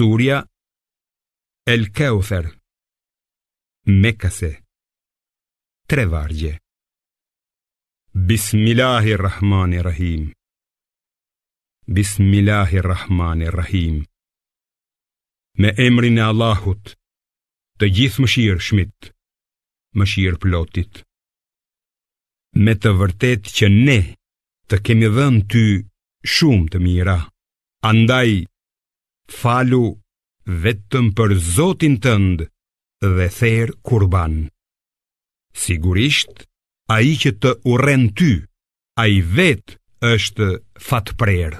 Surja El Keufer Mekase Tre vargje Bismillahirrahmanirrahim Bismillahirrahmanirrahim Me emrin e Allahut Të gjithë mëshirë shmit Mëshirë plotit Me të vërtet që ne Të kemi dhënë ty Shumë të mira Andaj falu vetëm për Zotin tënd dhe ther kurban. Sigurisht, a i që të uren ty, a i vetë është fatë prerë.